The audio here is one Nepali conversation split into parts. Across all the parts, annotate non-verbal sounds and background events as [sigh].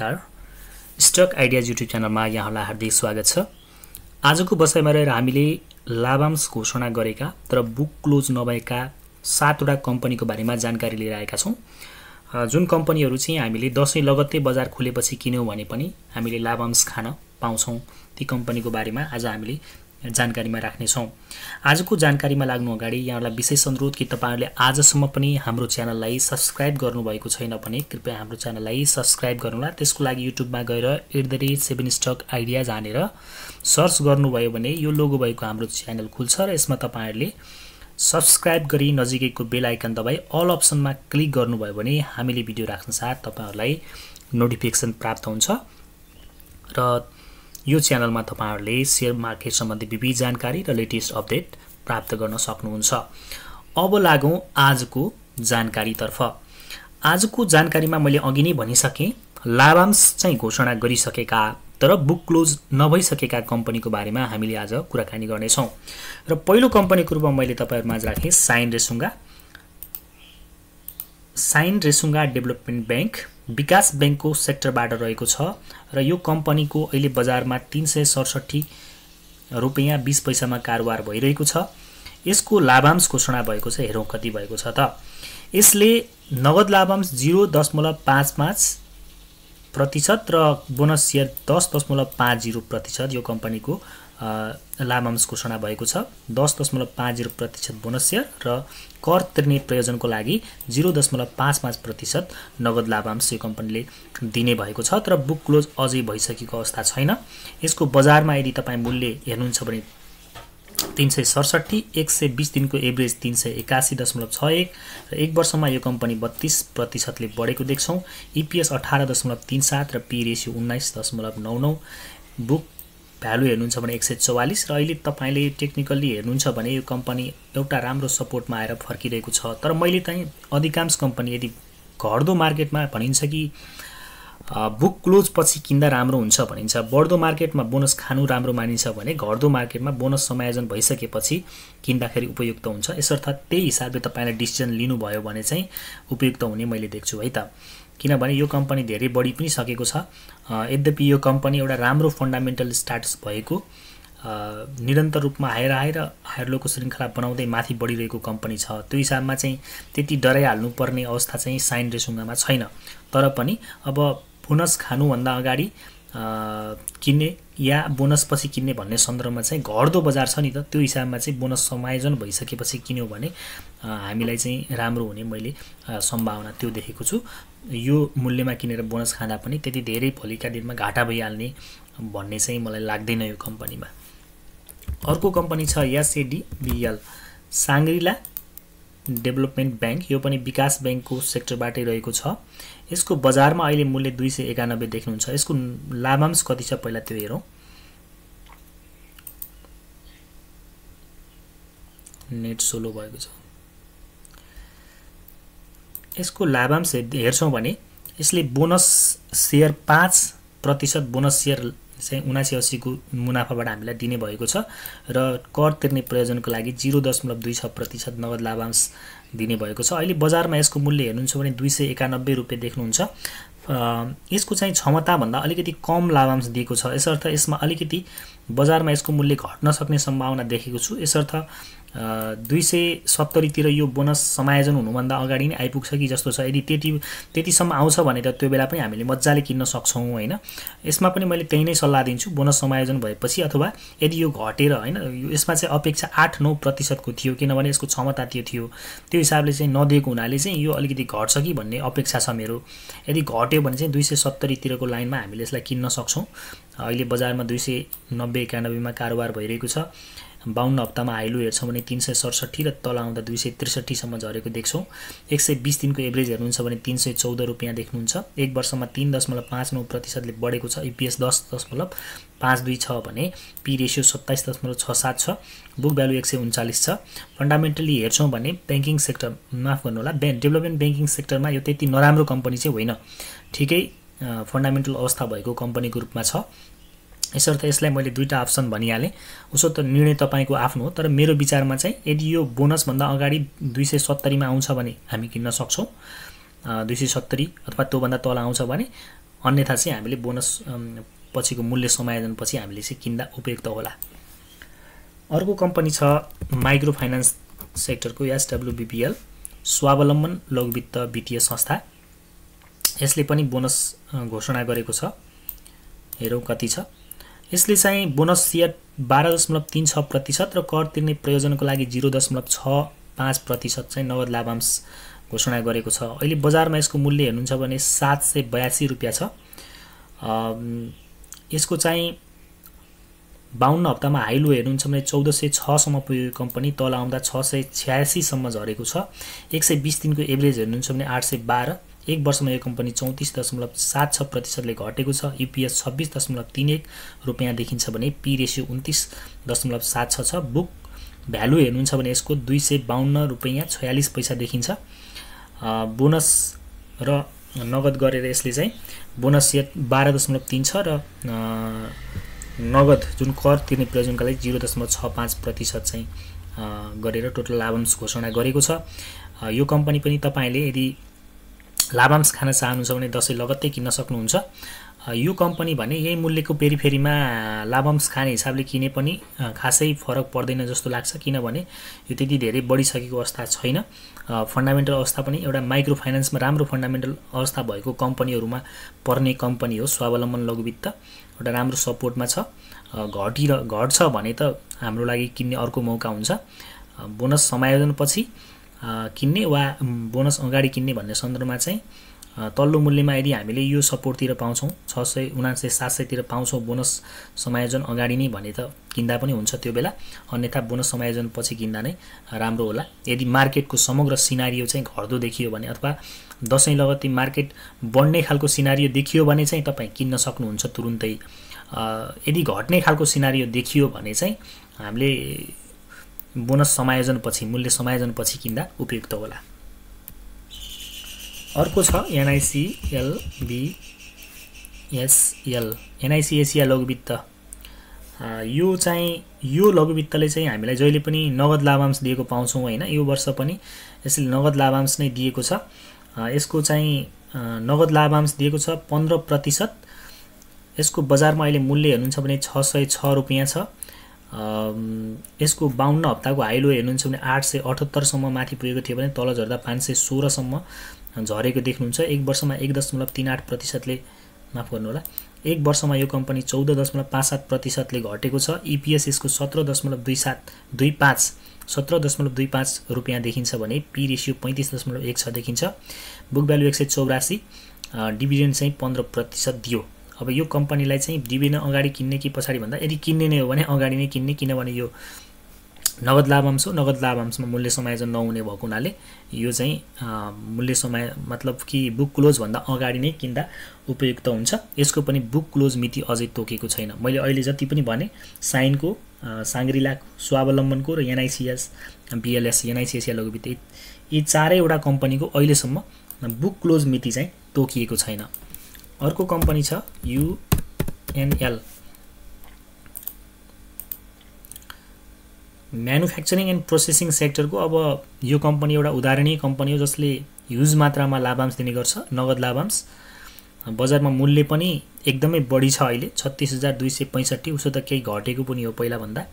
नमस्कार स्टक आइडियाज युट्युब च्यानलमा यहाँहरूलाई हार्दिक स्वागत छ आजको बसाइमा रहेर हामीले लाभांश घोषणा गरेका तर बुक क्लोज नभएका सातवटा कम्पनीको बारेमा जानकारी लिएर आएका छौँ जुन कम्पनीहरू चाहिँ हामीले दसैँ लगत्तै बजार खुलेपछि किन्यौँ भने पनि हामीले लाभांश खान पाउँछौँ ती कम्पनीको बारेमा आज हामीले जानकारीमा राख्नेछौँ आजको जानकारीमा लाग्नु अगाडि यहाँलाई विशेष अनुरोध कि तपाईँहरूले आजसम्म पनि हाम्रो च्यानललाई सब्सक्राइब गर्नुभएको छैन भने कृपया हाम्रो च्यानललाई सब्सक्राइब गर्नुहोला त्यसको लागि युट्युबमा गएर at the rate seven stock idea जानेर सर्च गर्नुभयो भने यो लोगो भएको हाम्रो च्यानल खुल्छ र यसमा तपाईँहरूले सब्सक्राइब गरी नजिकैको बेल आइकन दबाई अल अप्सनमा क्लिक गर्नुभयो भने हामीले भिडियो राख्न साथ तपाईँहरूलाई नोटिफिकेसन प्राप्त हुन्छ र यो च्यानलमा तपाईँहरूले सेयर मार्केट सम्बन्धी विविध जानकारी र लेटेस्ट अपडेट प्राप्त गर्न सक्नुहुन्छ अब लागौँ आजको जानकारीतर्फ आजको जानकारीमा मैले अघि नै भनिसकेँ लाभांश चाहिँ घोषणा गरिसकेका तर बुक क्लोज नभइसकेका कम्पनीको बारेमा हामीले आज कुराकानी गर्नेछौँ र पहिलो कम्पनीको रूपमा मैले तपाईँहरूमा आज राखेँ Shine Resunga Shine Resunga development bank विकास ब्याङ्कको सेक्टरबाट रहेको छ र यो कम्पनीको अहिले बजारमा तिन सय सडसठी रुपियाँ बिस पैसामा कारोबार भइरहेको छ यसको लाभांश घोषणा भएको छ हेरौँ कति भएको छ त यसले नगद लाभांश जिरो दशमलव पाँच पाँच प्रतिशत र बोनस सेयर दस दशमलव पाँच जिरो प्रतिशत यो कम्पनीको लाभांश घोषणा भएको छ दस दशमलव पाँच जिरो प्रतिशत बोनस सेयर र कर तिर्ने प्रयोजनको लागि जिरो दशमलव पाँच पाँच प्रतिशत नगद लाभांश यो कम्पनीले दिने भएको छ तर बुक क्लोज अझै भइसकेको अवस्था छैन यसको बजारमा यदि तपाईँ मूल्य हेर्नुहुन्छ भने तिन सय सडसट्ठी एक सय बिस दिनको एभरेज तिन सय एकासी दशमलव छ एक र एक वर्षमा यो कम्पनी बत्तिस प्रतिशतले बढेको देख्छौँ इपिएस e अठार दशमलव तिन सात र पी रेसियो उन्नाइस दशमलव नौ नौ बुक भ्यालु हेर्नुहुन्छ भने एक सय चौवालिस र अहिले तपाईँले टेक्निकल्ली हेर्नुहुन्छ भने यो कम्पनी एउटा राम्रो सपोर्टमा आएर फर्किरहेको छ तर मैले चाहिँ अधिकांश कम्पनी यदि घट्दो मार्केटमा भनिन्छ कि बुक क्लोज पछि किन्दा राम्रो हुन्छ भनिन्छ बढ्दो मार्केटमा बोनस खानु राम्रो मानिन्छ भने घट्दो मार्केटमा बोनस समायोजन भइसकेपछि किन्दाखेरि उपयुक्त हुन्छ यसर्थ त्यही हिसाबले तपाईँले डिसिजन लिनुभयो भने चाहिँ उपयुक्त हुने मैले देख्छु है त किनभने यो कम्पनी धेरै बढी पनि सकेको छ यद्यपि यो कम्पनी एउटा राम्रो फन्डामेन्टल स्ट्याटस भएको निरन्तर रूपमा आएर आएर हायरलोको श्रृङ्खला बनाउँदै माथि बढिरहेको कम्पनी छ त्यो हिसाबमा चाहिँ त्यति डराइहाल्नुपर्ने अवस्था चाहिँ साइन रेसुङ्गामा छैन तर पनि अब बोनस खानुभन्दा अगाडि किन्ने या बोनस पछि किन्ने भन्ने सन्दर्भमा चाहिँ घट्दो बजार छ नि त त्यो हिसाबमा चाहिँ बोनस समायोजन भइसकेपछि किन्यो भने हामीलाई चाहिँ राम्रो हुने मैले सम्भावना त्यो देखेको छु यो मूल्यमा किनेर बोनस खाँदा पनि त्यति धेरै भोलिका दिनमा घाटा भइहाल्ने भन्ने चाहिँ मलाई लाग्दैन यो कम्पनीमा अर्को कम्पनी छ SAD BL Shangrila development bank यो पनि विकास ब्याङ्कको सेक्टरबाटै रहेको छ यसको बजारमा अहिले मूल्य दुई सय एकानब्बे देख्नुहुन्छ यसको लाभांश कति छ पहिला त्यो हेरौँ नेट सोलो भएको छ यसको लाभांश हेर्छौँ भने यसले बोनस सेयर पाँच प्रतिशत बोनस सेयर चाहिँ उनासी असीको मुनाफाबाट हामीलाई दिने भएको छ र कर तिर्ने प्रयोजनको लागि जिरो दशमलव दुई छ प्रतिशत नगद लाभांश दिने भएको छ अहिले बजारमा यसको मूल्य हेर्नुहुन्छ भने दुई सय एकानब्बे रुपियाँ देख्नुहुन्छ यसको चाहिँ क्षमताभन्दा अलिकति कम लाभांश दिएको छ यसर्थ यसमा अलिकति बजारमा यसको मूल्य घट्न सक्ने सम्भावना देखेको छु यसर्थ दुई सय सत्तरीतिर यो बोनस समायोजन हुनुभन्दा अगाडि नै आइपुग्छ कि जस्तो छ यदि त्यति त्यतिसम्म आउँछ भने त त्यो बेला पनि हामीले मजाले किन्न सक्छौँ होइन यसमा पनि मैले त्यही नै सल्लाह दिन्छु बोनस समायोजन भएपछि अथवा यदि यो घटेर होइन यसमा चाहिँ अपेक्षा आठ नौ प्रतिशतको थियो किनभने यसको क्षमता त्यो थियो त्यो हिसाबले चाहिँ नदिएको हुनाले चाहिँ यो अलिकति घट्छ कि भन्ने अपेक्षा छ मेरो यदि घट्यो भने चाहिँ दुई सय सत्तरीतिरको लाइनमा हामीले यसलाई किन्न सक्छौँ अहिले बजारमा दुई सय नब्बे एकानब्बेमा कारोबार भइरहेको छ बाहन्न हप्तामा हाइलो हेर्छौँ भने तिन सय सडसठी र तल आउँदा दुई सय त्रिसठीसम्म झरेको देख्छौँ एक सय बिस दिनको एभरेज हेर्नुहुन्छ भने तिन सय चौध रुपियाँ देख्नुहुन्छ एक वर्षमा तिन दशमलव पाँच नौ प्रतिशतले बढेको छ इपिएस दस दशमलव पाँच दुई छ भने पी रेसियो सत्ताइस दशमलव छ सात छ बुक भ्यालु एक सय उन्चालिस छ फन्डामेन्टली हेर्छौँ भने ब्याङ्किङ सेक्टर माफ गर्नु होला ब्याङ्क डेभलपमेन्ट ब्याङ्किङ सेक्टरमा यो त्यति नराम्रो कम्पनी चाहिँ होइन ठिकै फन्डामेन्टल अवस्था भएको कम्पनीको रूपमा छ यसर्थ यसलाई मैले दुईवटा अप्सन भनिहालेँ उसो त निर्णय तपाईँको आफ्नो हो तर मेरो विचारमा चाहिँ यदि यो बोनसभन्दा अगाडि दुई सय सत्तरीमा आउँछ भने हामी किन्न सक्छौँ दुई सय सत्तरी अथवा त्योभन्दा तल आउँछ भने अन्यथा चाहिँ हामीले बोनस पछिको मूल्य समायोजनपछि हामीले चाहिँ किन्दा उपयुक्त होला अर्को कम्पनी छ माइक्रो फाइनेन्स सेक्टरको एसडब्लुबिपिएल स्वावलम्बन लघुवित्त वित्तीय संस्था यसले पनि बोनस घोषणा गरेको छ हेरौँ कति छ यसले चाहिँ बोनस सेयर बाह्र दशमलव तिन छ प्रतिशत र कर तिर्ने प्रयोजनको लागि जिरो दशमलव छ पाँच प्रतिशत चाहिँ नगद लाभांश घोषणा गरेको छ अहिले बजारमा यसको मूल्य हेर्नुहुन्छ भने सात सय बयासी रुपियाँ छ यसको चाहिँ बाहन्न हप्तामा हाई लो हेर्नुहुन्छ भने चौध सय छसम्म पुगेको कम्पनी तल आउँदा छ सय छ्यासीसम्म झरेको छ एक सय बिस दिनको एभरेज हेर्नुहुन्छ भने आठ सय बाह्र एक वर्षमा यो कम्पनी चौतिस दशमलव सात छ प्रतिशतले घटेको छ युपिएस e छब्बिस दशमलव तिन एक रुपियाँ देखिन्छ भने पी रेसियो उन्तिस दशमलव सात छ छ बुक भ्यालु हेर्नुहुन्छ भने यसको दुई सय बाहन्न रुपियाँ छयालिस पैसा देखिन्छ बोनस र नगद गरेर यसले चाहिँ बोनस सेट बाह्र दशमलव तिन छ र नगद जुन कर तिर्ने प्रयोजनका लागि जिरो दशमलव छ पाँच प्रतिशत चाहिँ गरेर टोटल लाभांश घोषणा गरेको छ यो कम्पनी पनि तपाईँले यदि लाभांश खान चाहनुहुन्छ भने दसैँ लगत्तै किन्न सक्नुहुन्छ यो कम्पनी भने यही मूल्यको पेरिफेरीमा लाभांश खाने हिसाबले किने पनि खासै फरक पर्दैन जस्तो लाग्छ किनभने यो त्यति धेरै बढिसकेको अवस्था छैन फन्डामेन्टल अवस्था पनि एउटा माइक्रो फाइनेन्समा राम्रो फन्डामेन्टल अवस्था भएको कम्पनीहरूमा पर्ने कम्पनी हो स्वावलम्बन लघुवित्त एउटा राम्रो सपोर्टमा छ घटिर घट्छ भने त हाम्रो लागि किन्ने अर्को मौका हुन्छ बोनस समायोजनपछि किन्ने वा बोनस अगाडि किन्ने भन्ने सन्दर्भमा चाहिँ तल्लो मूल्यमा यदि हामीले यो सपोर्टतिर पाउँछौँ छ सय उनान्सय सात सयतिर पाउँछौँ बोनस समायोजन अगाडि नै भने त किन्दा पनि हुन्छ त्यो बेला अन्यथा बोनस समायोजन पछि किन्दा नै राम्रो होला यदि मार्केटको समग्र सिनारियो चाहिँ घट्दो देखियो भने अथवा दसैँ लगती मार्केट बढ्ने खालको सिनारियो देखियो भने चाहिँ तपाईँ किन्न सक्नुहुन्छ तुरुन्तै यदि घट्ने खालको सिनारियो देखियो भने चाहिँ हामीले बोनस समायोजनपछि मूल्य समायोजनपछि किन्दा उपयुक्त होला अर्को छ एनआइसिएलबिएसएल एनआइसिएसिया लघुवित्त यो चाहिँ यो लघुवित्तले चाहिँ हामीलाई जहिले पनि नगद लाभांश दिएको पाउँछौँ होइन यो वर्ष पनि यसले नगद लाभांश नै दिएको छ यसको चाहिँ नगद लाभांश दिएको छ पन्ध्र प्रतिशत यसको बजारमा अहिले मूल्य हेर्नुहुन्छ भने छ सय छ रुपियाँ छ यसको बाहन्न हप्ताको हाइलो हेर्नुहुन्छ भने आठ सय अठहत्तरसम्म माथि पुगेको थियो भने तल झर्दा पाँच सय सोह्रसम्म झरेको देख्नुहुन्छ एक वर्षमा एक दशमलव तिन आठ प्रतिशतले माफ गर्नुहोला एक वर्षमा यो कम्पनी चौध दशमलव पाँच सात प्रतिशतले घटेको छ इपिएस e यसको सत्र दशमलव दुई सात दुई पाँच सत्र दशमलव दुई पाँच रुपियाँ देखिन्छ भने पी रेसियो पैँतिस दशमलव एक छ देखिन्छ बुक भ्यालु एक सय चौरासी डिभिडेन्ड चाहिँ पन्ध्र प्रतिशत दियो अब यो कम्पनीलाई चाहिँ डिबिन अगाडि किन्ने कि पछाडि भन्दा यदि किन्ने नै हो भने अगाडि नै किन्ने किनभने यो नगद लाभांश हो नगद लाभांशमा मूल्य समायोजन नहुने भएको हुनाले यो चाहिँ मूल्य समाय मतलब कि बुक क्लोजभन्दा अगाडि नै किन्दा उपयुक्त हुन्छ यसको पनि बुक क्लोज मिति अझै तोकेको छैन मैले अहिले जति पनि भने साइनको साङ्ग्रिला स्वावलम्बनको र एनआइसिएस बिएलएस एनआइसिएसिया लघुवित्त यी चारैवटा कम्पनीको अहिलेसम्म बुक क्लोज मिति चाहिँ तोकिएको छैन अर्को कम्पनी छ युएनएल म्यानुफ्याक्चरिङ एन्ड प्रोसेसिङ सेक्टरको अब यो कम्पनी एउटा उदाहरणीय कम्पनी हो जसले ह्युज मात्रामा लाभांश दिने गर्छ नगद लाभांश बजारमा मूल्य पनि एकदमै बढी छ अहिले छत्तिस हजार दुई सय पैँसठी उसो त केही घटेको पनि हो पहिलाभन्दा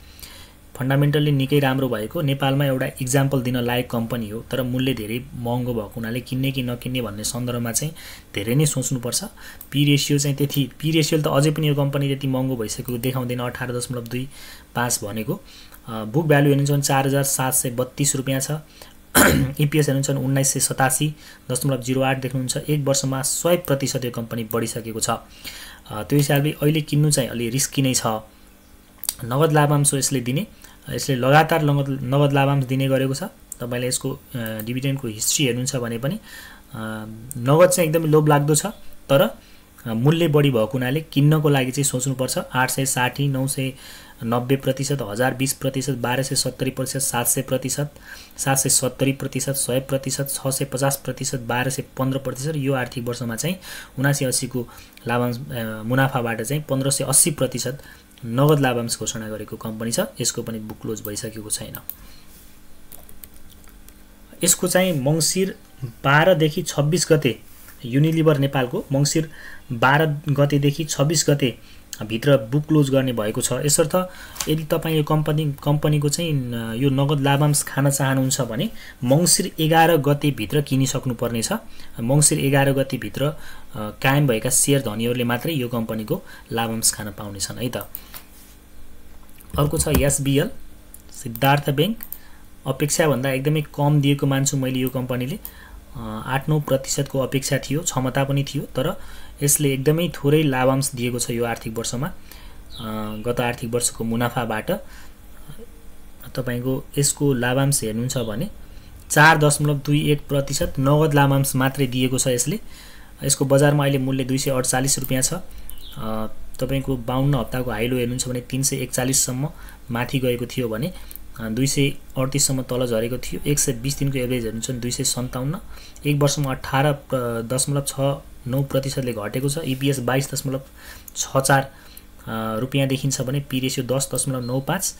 फन्डामेन्टल्ली निकै राम्रो भएको नेपालमा एउटा इक्जाम्पल दिन लायक कम्पनी हो तर मूल्य धेरै महँगो भएको हुनाले किन्ने कि नकिन्ने भन्ने सन्दर्भमा चाहिँ धेरै नै सोच्नुपर्छ पी रेसियो चाहिँ त्यति पी रेसियो त अझै पनि यो कम्पनी त्यति महँगो भइसकेको देखाउँदैन अठार दशमलव दुई पाँच भनेको बुक भ्यालु हेर्नुहुन्छ भने चार हजार सात सय बत्तिस रुपियाँ छ इपिएस [clears throat] e हेर्नु भने उन्नाइस सय सतासी दशमलव जिरो आठ देख्नुहुन्छ एक वर्षमा सय प्रतिशत यो कम्पनी बढिसकेको छ त्यो हिसाबले अहिले किन्नु चाहिँ अलि रिस्की नै छ नगद लाभांश हो यसले दिने यसले लगातार नगद नगद लाभांश दिने गरेको छ तपाईँले यसको डिभिडेन्डको हिस्ट्री हेर्नुहुन्छ भने पनि नगद चाहिँ एकदमै लोभ लाग्दो छ तर मूल्य बढी भएको हुनाले किन्नको लागि चाहिँ सोच्नुपर्छ आठ सय साठी नौ सय नब्बे प्रतिशत हजार बिस प्रतिशत बाह्र सय सत्तरी प्रतिशत सात सय प्रतिशत सात सय सत्तरी प्रतिशत सय प्रतिशत छ सय पचास प्रतिशत बाह्र सय पन्ध्र प्रतिशत यो आर्थिक वर्षमा चाहिँ उनासी अस्सीको लाभांश मुनाफाबाट चाहिँ पन्ध्र सय अस्सी प्रतिशत नगद लाभांश घोषणा गरेको कम्पनी छ यसको पनि बुक क्लोज भइसकेको छैन यसको चाहिँ मङ्सिर बाह्रदेखि छब्बिस गते युनिलिभर नेपालको मङ्सिर बाह्र गतेदेखि छब्बिस गते भित्र बुक क्लोज गर्ने भएको छ यसर्थ यदि तपाईँ यो कम्पनी कम्पनीको चाहिँ यो नगद लाभांश खान चाहनुहुन्छ भने मङ्सिर एघार गतेभित्र किनिसक्नुपर्नेछ मङ्सिर एघार गतेभित्र कायम भएका सेयर धनीहरूले मात्रै यो कम्पनीको लाभांश खान पाउनेछन् है त अर्को छ एसबिएल सिद्धार्थ ब्याङ्क अपेक्षाभन्दा एकदमै कम दिएको मान्छु मैले यो कम्पनीले आठ नौ प्रतिशतको अपेक्षा थियो क्षमता पनि थियो तर यसले एकदमै थोरै लाभांश दिएको छ यो आर्थिक वर्षमा गत आर्थिक वर्षको मुनाफाबाट तपाईँको यसको लाभांश हेर्नुहुन्छ भने चार दशमलव दुई एक प्रतिशत नगद लाभांश मात्रै दिएको छ यसले यसको बजारमा अहिले मूल्य दुई सय अडचालिस रुपियाँ छ तपाईँको बाहुन्न हप्ताको हाइलो हेर्नुहुन्छ भने तिन सय एकचालिससम्म माथि गएको थियो भने दुई सय अडतिससम्म तल झरेको थियो एक सय बिस दिनको एभरेज हेर्नुहुन्छ दुई सय सन्ताउन्न एक वर्षमा अठार दशमलव छ नौ प्रतिशतले घटेको छ इपिएस e बाइस दशमलव छ चार रुपियाँ देखिन्छ भने पिरेसियो दस दशमलव नौ पाँच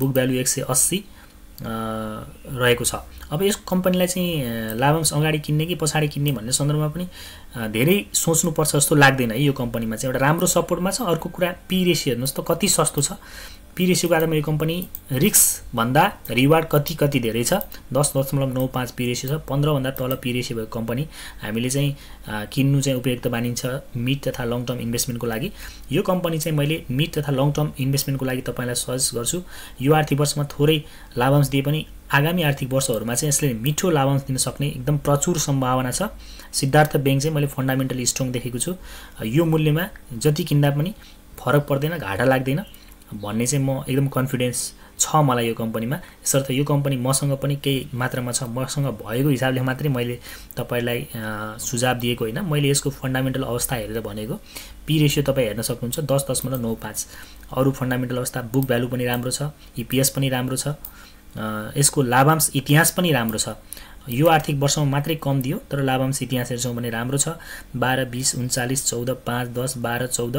बुक भ्यालु एक सय अस्सी रहेको छ अब यस कम्पनीलाई चाहिँ लाभांश अगाडि किन्ने कि पछाडि किन्ने भन्ने सन्दर्भमा पनि धेरै सोच्नुपर्छ जस्तो लाग्दैन है यो कम्पनीमा चाहिँ एउटा राम्रो सपोर्टमा छ अर्को कुरा पी रेसियो हेर्नुहोस् त कति सस्तो छ पिरेसियोको आधारमा यो कम्पनी रिक्सभन्दा रिवार्ड कति कति धेरै छ दस दशमलव नौ पाँच पिरेसियो छ पन्ध्रभन्दा तल पिरेसियो भएको कम्पनी हामीले चाहिँ किन्नु चाहिँ उपयुक्त मानिन्छ मिड तथा लङ टर्म इन्भेस्टमेन्टको लागि यो कम्पनी चाहिँ मैले मिड तथा लङ टर्म इन्भेस्टमेन्टको लागि तपाईँलाई सजेस्ट गर्छु यो आर्थिक वर्षमा थोरै लाभांश दिए पनि आगामी आर्थिक वर्षहरूमा चाहिँ यसले मिठो लाभांश दिन सक्ने एकदम प्रचुर सम्भावना छ सिद्धार्थ ब्याङ्क चाहिँ मैले फन्डामेन्टली स्ट्रङ देखेको छु यो मूल्यमा जति किन्दा पनि फरक पर्दैन घाटा लाग्दैन भन्ने चाहिँ म एकदम कन्फिडेन्स छ मलाई यो कम्पनीमा यसर्थ यो कम्पनी मसँग पनि केही मात्रामा छ मसँग भएको हिसाबले मात्रै मैले तपाईँलाई सुझाव दिएको होइन मैले यसको फन्डामेन्टल अवस्था हेरेर भनेको पी रेसियो तपाईँ हेर्न सक्नुहुन्छ दस दशमलव नौ पाँच अरू फन्डामेन्टल अवस्था बुक भ्यालु पनि राम्रो छ इपिएस e पनि राम्रो छ यसको लाभांश इतिहास पनि राम्रो छ यो आर्थिक वर्षमा मात्रै कम दियो तर लाभांश इतिहास हेर्छौँ भने राम्रो छ बाह्र बिस उन्चालिस चौध पाँच दस बाह्र चौध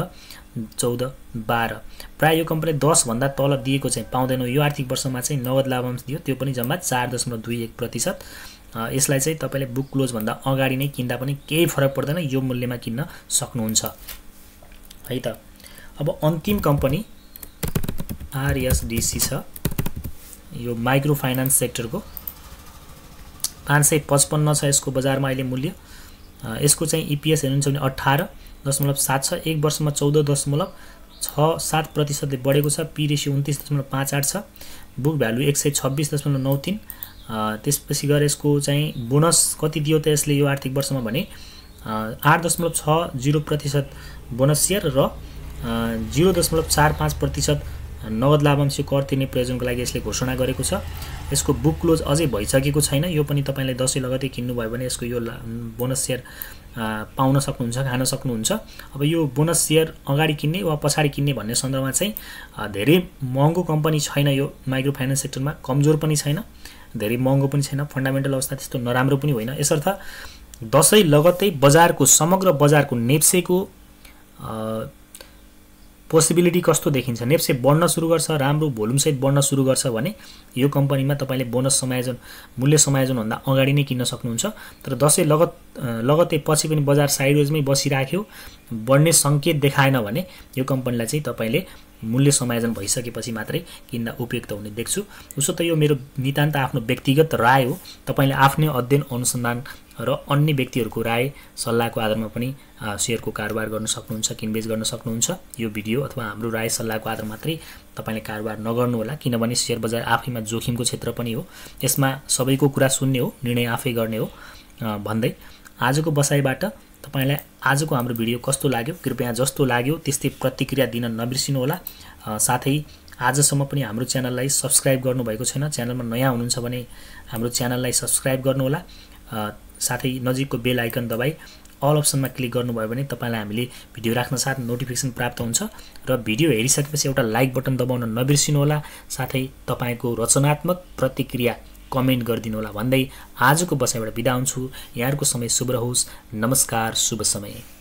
चौध बाह्र प्रायः यो कम्पनीले दसभन्दा तल दिएको चाहिँ पाउँदैनौँ यो आर्थिक वर्षमा चाहिँ नगद लाभांश दियो त्यो पनि जम्मा चार दशमलव दुई एक प्रतिशत यसलाई चाहिँ तपाईँले बुक क्लोजभन्दा अगाडि नै किन्दा पनि केही फरक पर्दैन यो मूल्यमा किन्न सक्नुहुन्छ है त अब अन्तिम कम्पनी आरएसडिसी छ यो माइक्रो फाइनेन्स सेक्टरको पाँच सय पचपन्न छ यसको बजारमा अहिले मूल्य यसको चाहिँ इपिएस हेर्नुहुन्छ भने अठार दशमलव सात छ एक वर्षमा चौध दशमलव छ सात प्रतिशतले बढेको छ पी रेसियो उन्तिस दशमलव पाँच आठ छ बुक भ्यालु एक सय छब्बिस दशमलव नौ तिन त्यसपछि गएर यसको चाहिँ बोनस कति दियो त यसले यो आर्थिक वर्षमा भने आठ दशमलव छ जिरो प्रतिशत बोनस सेयर र जिरो दशमलव चार पाँच प्रतिशत नगद लाभांश कर तिर्ने प्रयोजनको लागि यसले घोषणा गरेको छ यसको बुक क्लोज अझै भइसकेको छैन यो पनि तपाईँले दसैँ लगतै किन्नुभयो भने यसको यो बोनस सेयर पाउन सक्नुहुन्छ खान सक्नुहुन्छ अब यो बोनस सेयर अगाडि किन्ने वा पछाडि किन्ने भन्ने सन्दर्भमा चाहिँ धेरै महँगो कम्पनी छैन यो माइक्रो फाइनेन्स सेक्टरमा कमजोर पनि छैन धेरै महँगो पनि छैन फन्डामेन्टल अवस्था त्यस्तो नराम्रो पनि होइन यसर्थ दसैँ लगत्तै बजारको समग्र बजारको नेप्सेको पोसिबिलिटी कस्तो देखिन्छ नेप्से बढ्न सुरु गर्छ राम्रो भोल्युमसहित बढ्न सुरु गर्छ भने यो कम्पनीमा तपाईँले बोनस समायोजन मूल्य समायोजनभन्दा अगाडि नै किन्न सक्नुहुन्छ तर दसैँ लगत लगतै पछि पनि बजार साइडवेजमै बसिराख्यो बढ्ने सङ्केत देखाएन भने यो कम्पनीलाई चाहिँ तपाईँले मूल्य समायोजन भइसकेपछि मात्रै किन्दा उपयुक्त हुने देख्छु उसो त यो मेरो नितान्त आफ्नो व्यक्तिगत राय हो तपाईँले आफ्नै अध्ययन अनुसन्धान र अन्य व्यक्तिहरूको राय सल्लाहको आधारमा पनि सेयरको कारोबार गर्न सक्नुहुन्छ किनबेच गर्न सक्नुहुन्छ यो भिडियो अथवा हाम्रो राय सल्लाहको आधार मात्रै तपाईँले कारोबार नगर्नुहोला किनभने सेयर बजार आफैमा जोखिमको क्षेत्र पनि हो यसमा सबैको कुरा सुन्ने हो निर्णय आफै गर्ने हो भन्दै आजको बसाइबाट तपाईँलाई आजको हाम्रो भिडियो कस्तो लाग्यो कृपया जस्तो लाग्यो त्यस्तै प्रतिक्रिया दिन नबिर्सिनुहोला साथै आजसम्म पनि हाम्रो च्यानललाई सब्सक्राइब गर्नुभएको छैन च्यानलमा नयाँ हुनुहुन्छ भने हाम्रो च्यानललाई सब्सक्राइब गर्नुहोला साथै नजिकको बेल आइकन दबाई अल अप्सनमा क्लिक गर्नुभयो भने तपाईँलाई हामीले भिडियो राख्न साथ नोटिफिकेसन प्राप्त हुन्छ र भिडियो हेरिसकेपछि एउटा लाइक बटन दबाउन नबिर्सिनु होला साथै तपाईँको रचनात्मक प्रतिक्रिया कमेन्ट होला भन्दै आजको बसाइबाट बिदा हुन्छु यहाँहरूको समय शुभ रहोस् नमस्कार शुभ समय